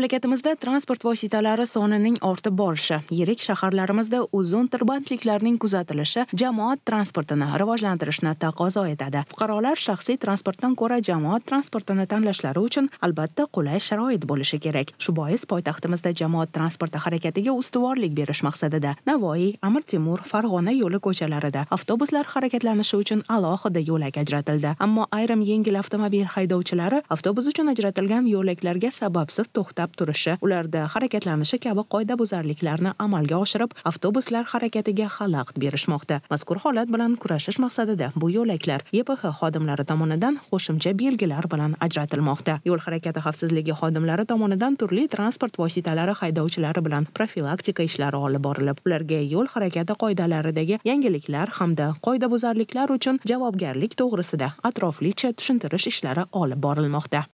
mamlakatimizda transport vositalari sonining ortib borishi yirik shaharlarimizda uzun tirbandliklarning kuzatilishi jamoat transportini rivojlantirishni taqozo etadi fuqarolar shaxsiy transportdan ko'ra jamoat transportini tanlashlari uchun albatta qulay sharoit bo'lishi kerak shu bois poytaxtimizda jamoat transporti harakatiga ustuvorlik berish maqsadida navoiy amir temur farg'ona yo'li ko'chalarida avtobuslar harakatlanishi uchun alohida yo'lak ajratildi ammo ayrim yengil avtomobil haydovchilari avtobus uchun ajratilgan yo'laklarga sababsiz to'xtab saqlab turishi ularda harakatlanishi kabi qoidabuzarliklarni amalga oshirib avtobuslar harakatiga xalaqit berishmoqda mazkur holat bilan kurashish maqsadida bu yo'laklar ypx xodimlari tomonidan qo'shimcha belgilar bilan ajratilmoqda yo'l harakati xavfsizligi xodimlari tomonidan turli transport vositalari haydovchilari bilan profilaktika ishlari olib borilib ularga yo'l harakati qoidalaridagi yangiliklar hamda qoidabuzarliklar uchun javobgarlik to'g'risida atroflicha tushuntirish ishlari olib borilmoqda